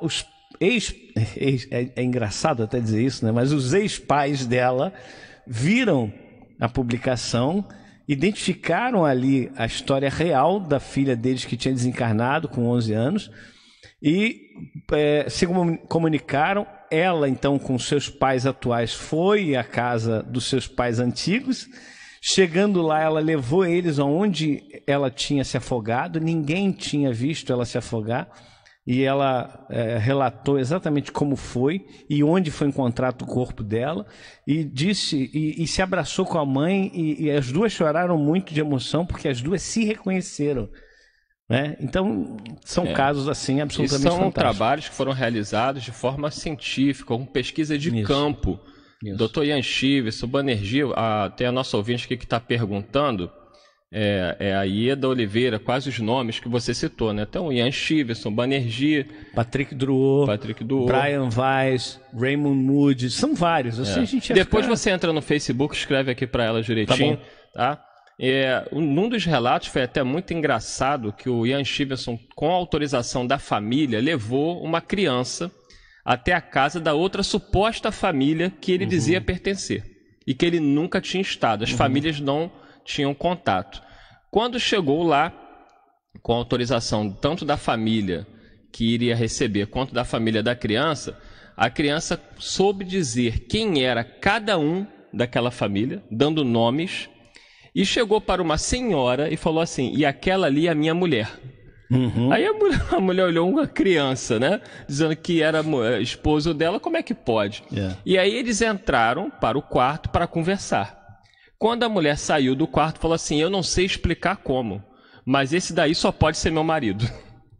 os ex. ex é, é, engraçado até dizer isso, né? Mas os ex-pais dela viram a publicação, identificaram ali a história real da filha deles que tinha desencarnado com 11 anos e é, se comunicaram ela então com seus pais atuais foi à casa dos seus pais antigos. Chegando lá, ela levou eles aonde ela tinha se afogado. Ninguém tinha visto ela se afogar. E ela é, relatou exatamente como foi e onde foi encontrado o corpo dela. E disse e, e se abraçou com a mãe. E, e as duas choraram muito de emoção porque as duas se reconheceram né? Então, são é. casos assim absolutamente e são fantásticos. trabalhos que foram realizados de forma científica, com pesquisa de Isso. campo. Isso. Doutor Ian Chives, Banerjee, até a nossa ouvinte aqui que está perguntando, é, é, a Ieda Oliveira, quase os nomes que você citou, né? Então, Ian Chiveson, Banerjee, Patrick Druot, Patrick Brian Weiss, Raymond Moody, são vários. Assim é. Depois ficar... você entra no Facebook, escreve aqui para ela direitinho, tá, tá? É, num dos relatos foi até muito engraçado que o Ian Stevenson, com autorização da família, levou uma criança até a casa da outra suposta família que ele uhum. dizia pertencer e que ele nunca tinha estado. As uhum. famílias não tinham contato. Quando chegou lá, com autorização tanto da família que iria receber quanto da família da criança, a criança soube dizer quem era cada um daquela família, dando nomes e chegou para uma senhora e falou assim: e aquela ali é a minha mulher. Uhum. Aí a mulher, a mulher, olhou uma criança, né? Dizendo que era eh, esposo dela, como é que pode? Yeah. É. E aí eles entraram para o quarto para conversar. Quando a mulher saiu do quarto, falou assim: Eu não sei explicar como, mas esse daí só pode ser meu marido.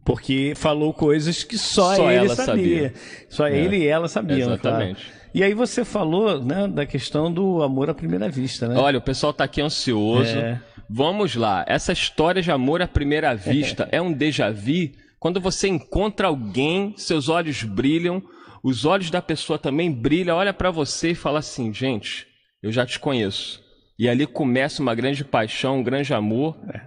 Porque falou coisas que só, só ele sabia. sabia. Só é. ele e ela sabiam. Exatamente. Claro. E aí você falou né, da questão do amor à primeira vista, né? Olha, o pessoal está aqui ansioso. É... Vamos lá. Essa história de amor à primeira vista é um déjà vu? Quando você encontra alguém, seus olhos brilham, os olhos da pessoa também brilham, olha para você e fala assim, gente, eu já te conheço. E ali começa uma grande paixão, um grande amor. É.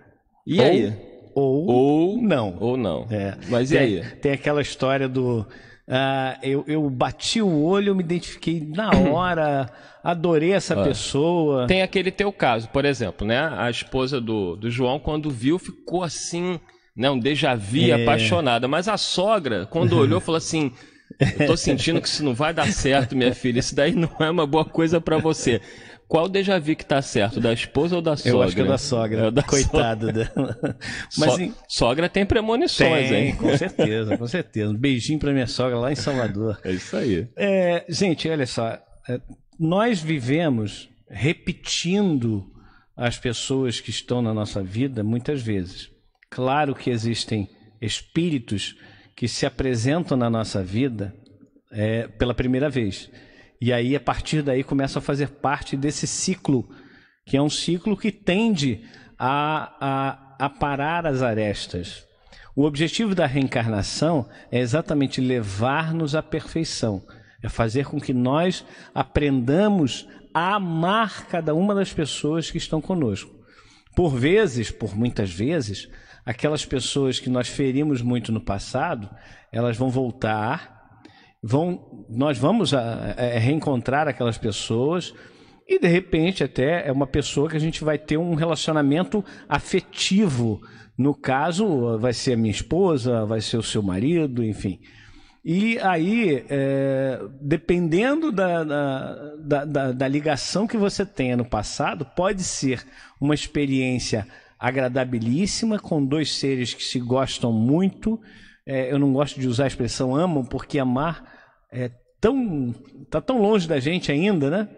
E ou, aí? Ou, ou não. Ou não. É. Mas e aí? Tem aquela história do ah, eu, eu, bati o olho, me identifiquei na hora, adorei essa ah. pessoa. Tem aquele teu caso, por exemplo, né? A esposa do, do João, quando viu, ficou assim, né? Um déjà vu, é. apaixonada. Mas a sogra, quando olhou, falou assim. Eu tô sentindo que isso não vai dar certo, minha filha. Isso daí não é uma boa coisa para você. Qual déjà vu que tá certo, da esposa ou da sogra? Eu acho que é da sogra. É da coitada. sogra. dela. Mas so, em... Sogra tem premonições, tem, hein? Com certeza, com certeza. Um beijinho pra minha sogra lá em Salvador. É isso aí. É, gente, olha só. É, nós vivemos repetindo as pessoas que estão na nossa vida muitas vezes. Claro que existem espíritos que se apresentam na nossa vida é, pela primeira vez. E aí, a partir daí, começa a fazer parte desse ciclo, que é um ciclo que tende a, a, a parar as arestas. O objetivo da reencarnação é exatamente levar-nos à perfeição, é fazer com que nós aprendamos a amar cada uma das pessoas que estão conosco. Por vezes, por muitas vezes, aquelas pessoas que nós ferimos muito no passado, elas vão voltar vão, nós vamos a, a reencontrar aquelas pessoas e de repente até é uma pessoa que a gente vai ter um relacionamento afetivo. No caso, vai ser a minha esposa, vai ser o seu marido, enfim. E aí, é, dependendo da da, da, da, ligação que você tenha no passado, pode ser uma experiência agradabilíssima com dois seres que se gostam muito. É, eu não gosto de usar a expressão amam, porque amar é tão tá tão longe da gente ainda, né?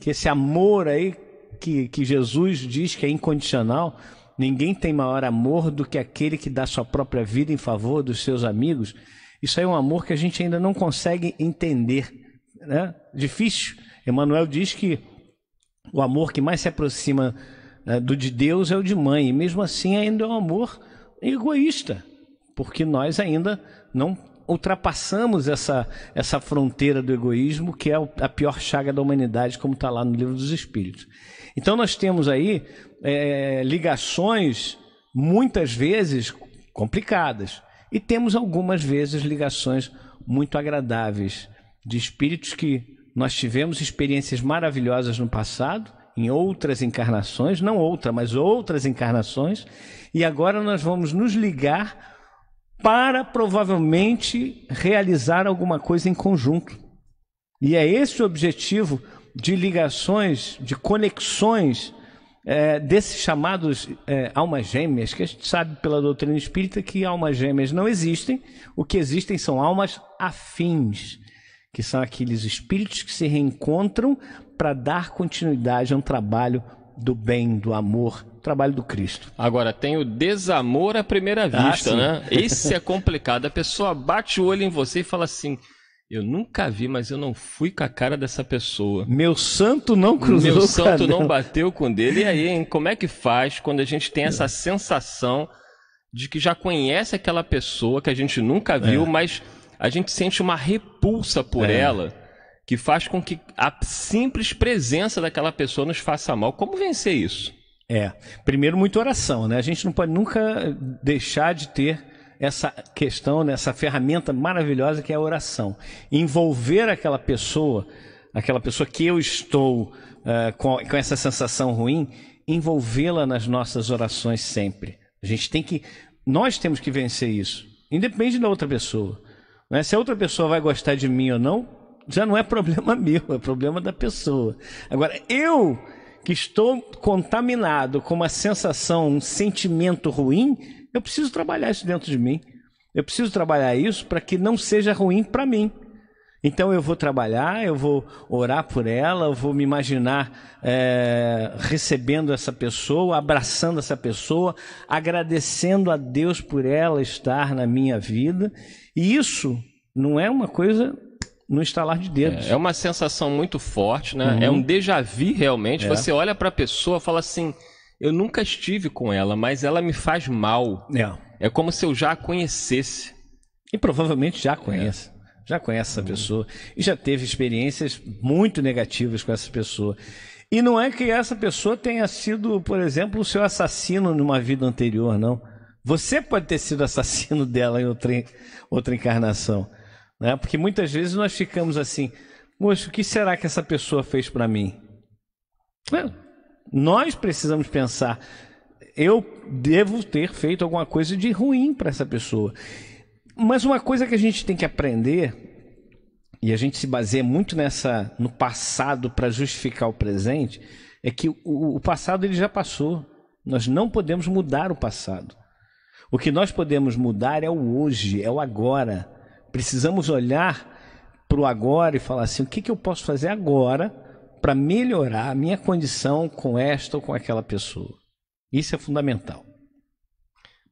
Que esse amor aí que, que Jesus diz que é incondicional, ninguém tem maior amor do que aquele que dá sua própria vida em favor dos seus amigos. Isso aí é um amor que a gente ainda não consegue entender, né? Difícil. Emmanuel diz que o amor que mais se aproxima né, do de Deus é o de mãe, e mesmo assim ainda é um amor egoísta, porque nós ainda não ultrapassamos essa, essa fronteira do egoísmo, que é a pior chaga da humanidade, como está lá no Livro dos Espíritos. Então, nós temos aí é, ligações, muitas vezes complicadas, e temos algumas vezes ligações muito agradáveis, de espíritos que nós tivemos experiências maravilhosas no passado, em outras encarnações, não outra, mas outras encarnações, e agora nós vamos nos ligar para provavelmente realizar alguma coisa em conjunto. E é esse o objetivo de ligações, de conexões é, desses chamados é, almas gêmeas, que a gente sabe pela doutrina espírita que almas gêmeas não existem, o que existem são almas afins, que são aqueles espíritos que se reencontram para dar continuidade a um trabalho do bem, do amor trabalho do Cristo. Agora, tem o desamor à primeira ah, vista, ah, né? Esse é complicado. A pessoa bate o olho em você e fala assim. Eu nunca vi, mas eu não fui com a cara dessa pessoa. Meu santo não cruzou. Meu santo não bateu com dele. E aí, hein, como é que faz quando a gente tem essa sensação de que já conhece aquela pessoa que a gente nunca é. viu, é. mas a gente sente uma repulsa por é. ela que faz com que a simples presença daquela pessoa nos faça mal? Como vencer isso? É. Primeiro, muita oração, né? A gente não pode nunca deixar de ter essa questão, né? essa ferramenta maravilhosa que é a oração. Envolver aquela pessoa, aquela pessoa que eu estou uh, com, com essa sensação ruim, envolvê-la nas nossas orações sempre. A gente tem que. Nós temos que vencer isso. Independe da outra pessoa. Né? Se a outra pessoa vai gostar de mim ou não, já não é problema meu, é problema da pessoa. Agora, eu que estou contaminado com uma sensação, um sentimento ruim, eu preciso trabalhar isso dentro de mim. Eu preciso trabalhar isso para que não seja ruim para mim. Então eu vou trabalhar, eu vou orar por ela, eu vou me imaginar é, recebendo essa pessoa, abraçando essa pessoa, agradecendo a Deus por ela estar na minha vida. E isso não é uma coisa no estalar de dedos. É, é uma sensação muito forte, né? Uhum. É um déjà vu realmente. É. Você olha para a pessoa e fala assim: eu nunca estive com ela, mas ela me faz mal. É. é como se eu já a conhecesse. E provavelmente já conhece. É. Já conhece essa uhum. pessoa. E já teve experiências muito negativas com essa pessoa. E não é que essa pessoa tenha sido, por exemplo, o seu assassino numa vida anterior, não. Você pode ter sido assassino dela em outra, outra encarnação. Né? Porque muitas vezes nós ficamos assim, moço, o que será que essa pessoa fez para mim? É, nós precisamos pensar, eu devo ter feito alguma coisa de ruim para essa pessoa. Mas uma coisa que a gente tem que aprender e a gente se baseia muito nessa no passado para justificar o presente, é que o, o, passado ele já passou. Nós não podemos mudar o passado. O que nós podemos mudar é o hoje, é o agora. Precisamos olhar para o agora e falar assim: o que, que eu posso fazer agora para melhorar a minha condição com esta ou com aquela pessoa? Isso é fundamental.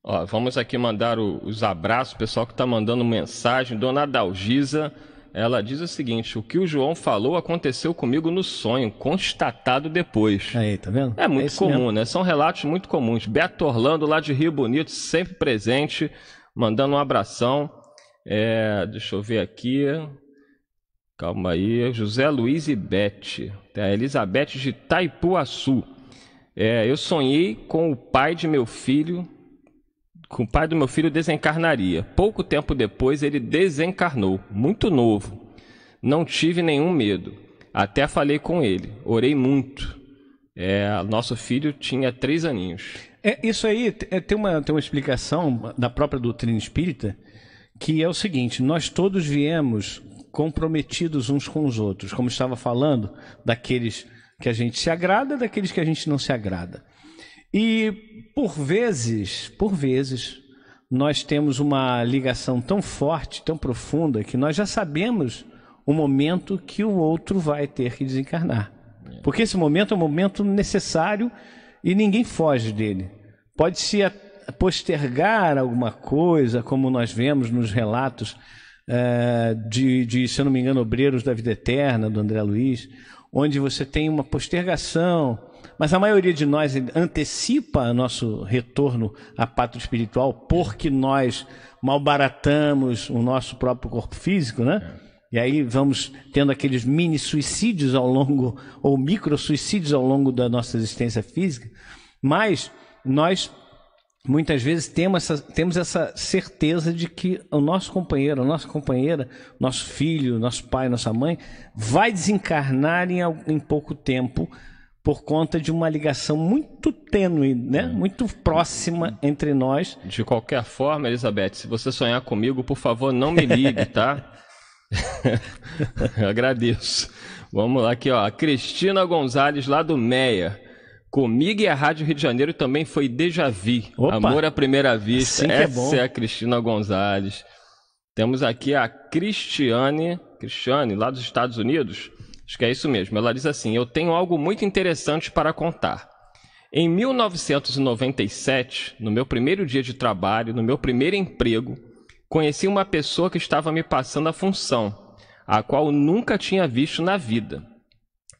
Ó, vamos aqui mandar o, os abraços, pessoal que está mandando mensagem. Dona Dalgisa, ela diz o seguinte: o que o João falou aconteceu comigo no sonho, constatado depois. Aí, tá vendo? É muito é comum, mesmo. né? São relatos muito comuns. Beto Orlando, lá de Rio Bonito, sempre presente, mandando um abração. É, deixa eu ver aqui. Calma aí. José Luiz Ibete. a Elizabeth de Taipuaçu. É, eu sonhei com o pai de meu filho. Com o pai do meu filho desencarnaria. Pouco tempo depois ele desencarnou, muito novo. Não tive nenhum medo. Até falei com ele. Orei muito. É, nosso filho tinha três aninhos. É, isso aí é, tem, uma, tem uma explicação da própria doutrina espírita que é o seguinte: nós todos viemos comprometidos uns com os outros, como estava falando, daqueles que a gente se agrada, daqueles que a gente não se agrada. E por vezes, por vezes, nós temos uma ligação tão forte, tão profunda, que nós já sabemos o momento que o outro vai ter que desencarnar. Porque esse momento é um momento necessário e ninguém foge dele. Pode-se postergar alguma coisa, como nós vemos nos relatos é, de, de, se eu não me engano, Obreiros da Vida Eterna, do André Luiz, onde você tem uma postergação, mas a maioria de nós antecipa nosso retorno à pátria espiritual porque nós malbaratamos o nosso próprio corpo físico, né? E aí vamos tendo aqueles mini suicídios ao longo, ou micro suicídios ao longo da nossa existência física, mas nós muitas vezes temos essa, temos essa certeza de que o nosso companheiro, a nossa companheira, nosso filho, nosso pai, nossa mãe, vai desencarnar em, em pouco tempo por conta de uma ligação muito tênue, né? Hum. Muito próxima entre nós. De qualquer forma, Elizabeth, se você sonhar comigo, por favor, não me ligue, tá? agradeço. Vamos lá aqui, ó. A Cristina Gonzalez, lá do Meia. Comigo e a Rádio Rio de Janeiro também foi Deja Vu. Opa. Amor à Primeira Vista. Assim é Essa é, é, a Cristina Gonzalez. Temos aqui a Cristiane, Cristiane, lá dos Estados Unidos. Acho que é isso mesmo. Ela diz assim: Eu tenho algo muito interessante para contar. Em 1997, no meu primeiro dia de trabalho, no meu primeiro emprego, conheci uma pessoa que estava me passando a função, a qual nunca tinha visto na vida.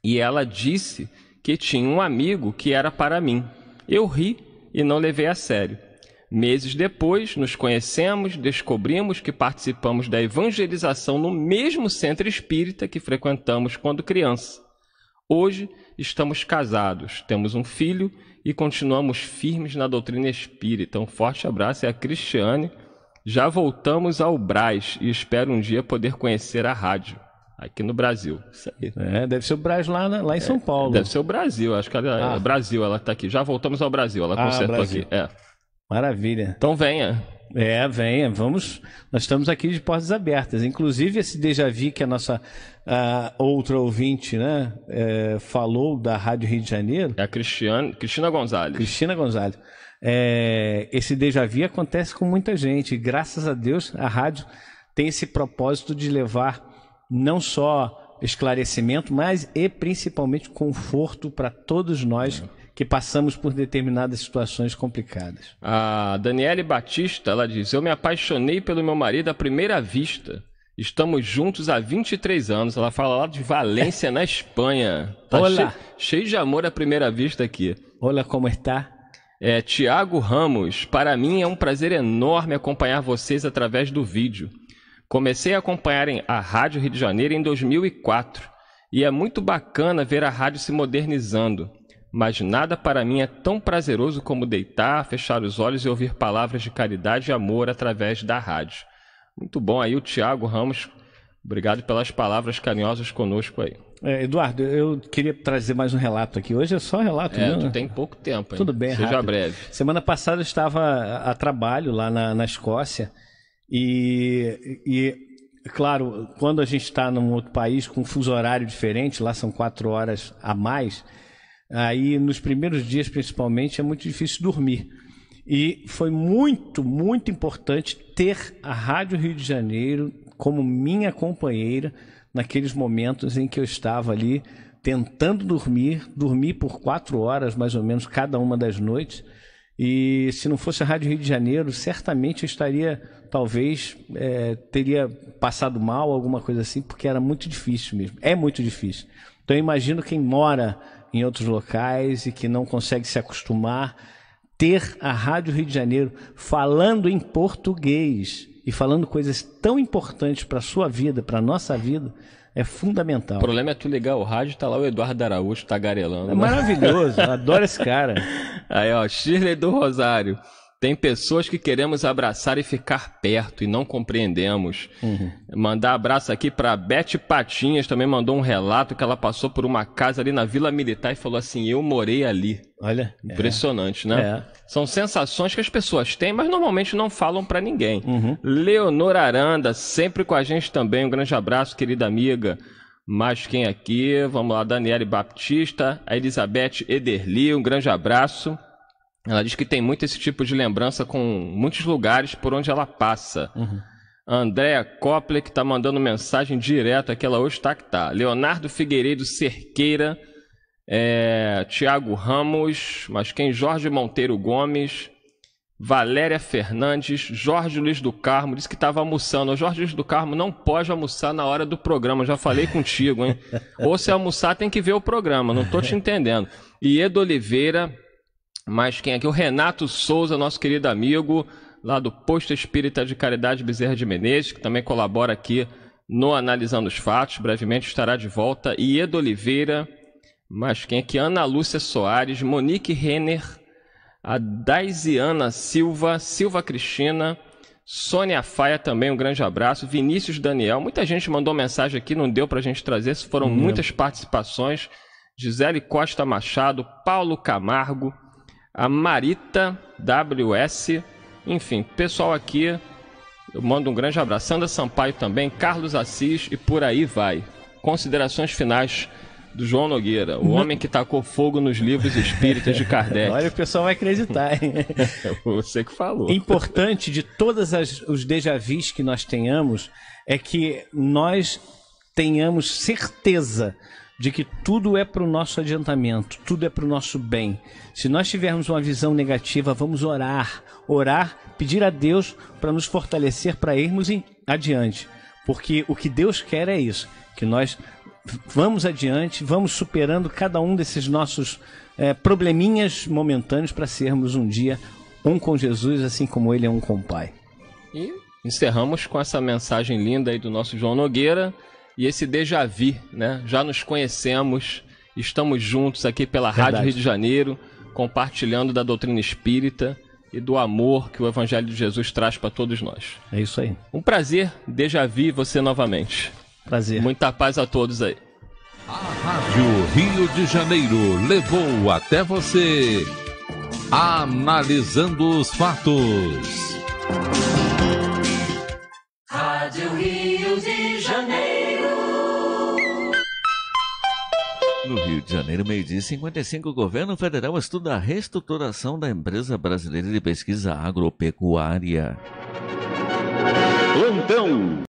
E ela disse que tinha um amigo que era para mim. Eu ri e não levei a sério. Meses depois, nos conhecemos, descobrimos que participamos da evangelização no mesmo centro espírita que frequentamos quando criança. Hoje estamos casados, temos um filho e continuamos firmes na doutrina espírita. Um forte abraço é a Cristiane. Já voltamos ao Braz e espero um dia poder conhecer a rádio aqui no Brasil. Isso aí. É, deve ser o Brasil lá, lá em é, São Paulo. Deve ser o Brasil, acho que ela, é ah. Brasil, ela está aqui. Já voltamos ao Brasil, ela ah, consertou Brasil. aqui. É. Maravilha. Então venha. É, venha, vamos. Nós estamos aqui de portas abertas. Inclusive, esse déjà vu que a nossa a outra ouvinte né, é, falou da Rádio Rio de Janeiro. É a Cristiane, Cristina Gonzalez. Cristina Gonzalez. É, esse déjà vu acontece com muita gente. E graças a Deus, a rádio tem esse propósito de levar não só esclarecimento, mas e principalmente conforto para todos nós. É que passamos por determinadas situações complicadas. A Daniele Batista, ela diz: Eu me apaixonei pelo meu marido à primeira vista. Estamos juntos há 23 anos. Ela fala lá de Valência, na Espanha. Tá Olá. Cheio, cheio de amor à primeira vista aqui. Olá, como está? É, Tiago Ramos, para mim é um prazer enorme acompanhar vocês através do vídeo. Comecei a acompanhar a Rádio Rio de Janeiro em 2004 e é muito bacana ver a rádio se modernizando. Mas nada para mim é tão prazeroso como deitar, fechar os olhos e ouvir palavras de caridade e amor através da rádio. Muito bom aí o Tiago Ramos. Obrigado pelas palavras carinhosas conosco aí. É, Eduardo, eu queria trazer mais um relato aqui. Hoje é só relato, é, né? tem pouco tempo. Hein? Tudo bem, Seja rápido. breve. Semana passada eu estava a, a trabalho lá na, na Escócia e, e claro, quando a gente está num outro país com um fuso horário diferente, lá são quatro horas a mais, aí nos primeiros dias principalmente é muito difícil dormir. E foi muito, muito importante ter a Rádio Rio de Janeiro como minha companheira naqueles momentos em que eu estava ali tentando dormir, dormi por quatro horas mais ou menos cada uma das noites. E se não fosse a Rádio Rio de Janeiro, certamente eu estaria talvez é, teria passado mal, alguma coisa assim, porque era muito difícil mesmo. É muito difícil. Então eu imagino quem mora em outros locais e que não consegue se acostumar ter a Rádio Rio de Janeiro falando em português e falando coisas tão importantes para a sua vida, para a nossa vida, é fundamental. O problema é tu ligar o rádio, tá lá o Eduardo Araújo tagarelando. Tá é maravilhoso, adoro esse cara. Aí, ó, Shirley do Rosário. Tem pessoas que queremos abraçar e ficar perto e não compreendemos. Uhum. Mandar abraço aqui para Beth Patinhas, também mandou um relato que ela passou por uma casa ali na Vila Militar e falou assim: Eu morei ali. Olha. É. Impressionante, é. né? É. São sensações que as pessoas têm, mas normalmente não falam para ninguém. Uhum. Leonor Aranda, sempre com a gente também. Um grande abraço, querida amiga. Mais quem aqui? Vamos lá, Daniele Baptista, a Elizabeth Ederli, um grande abraço. Ela diz que tem muito esse tipo de lembrança com muitos lugares por onde ela passa. Uhum. Andréa Copley, que está mandando mensagem direto aqui, ela hoje está que tá. Leonardo Figueiredo Cerqueira, é, Tiago Ramos, mas quem? Jorge Monteiro Gomes, Valéria Fernandes, Jorge Luiz do Carmo, disse que estava almoçando. O Jorge Luiz do Carmo não pode almoçar na hora do programa, já falei contigo, hein? Ou se almoçar tem que ver o programa, não estou te entendendo. Iedo Oliveira, mas quem é aqui? O Renato Souza, nosso querido amigo, lá do Posto Espírita de Caridade Bezerra de Menezes, que também colabora aqui no Analisando os Fatos. Brevemente estará de volta. E Edo Oliveira, mas quem é aqui? Ana Lúcia Soares, Monique Renner, a Daisiana Silva, Silva Cristina, Sônia Faia também, um grande abraço. Vinícius Daniel, muita gente mandou mensagem aqui, não deu para a gente trazer, foram hum. muitas participações. Gisele Costa Machado, Paulo Camargo, a Marita WS. Enfim, pessoal aqui, eu mando um grande abraço. Sandra Sampaio também, Carlos Assis e por aí vai. Considerações finais do João Nogueira, o homem que tacou fogo nos livros espíritas de Kardec. Olha, o pessoal vai acreditar, hein? Você que falou. Importante de todos os déjà vus que nós tenhamos é que nós tenhamos certeza de que tudo é para o nosso adiantamento, tudo é para o nosso bem. Se nós tivermos uma visão negativa, vamos orar, orar, pedir a Deus para nos fortalecer para irmos em, adiante. Porque o que Deus quer é isso, que nós vamos adiante, vamos superando cada um desses nossos é, probleminhas momentâneos para sermos um dia um com Jesus, assim como ele é um com o Pai. E encerramos com essa mensagem linda aí do nosso João Nogueira e esse déjà vu, né? Já nos conhecemos, estamos juntos aqui pela Verdade. Rádio Rio de Janeiro, compartilhando da doutrina espírita e do amor que o Evangelho de Jesus traz para todos nós. É isso aí. Um prazer, déjà vu você novamente. Prazer. Muita paz a todos aí. A Rádio Rio de Janeiro levou até você analisando os fatos. Rádio Rio do Rio de Janeiro, meio-dia 55, o governo federal estuda a reestruturação da empresa brasileira de pesquisa agropecuária. Plantão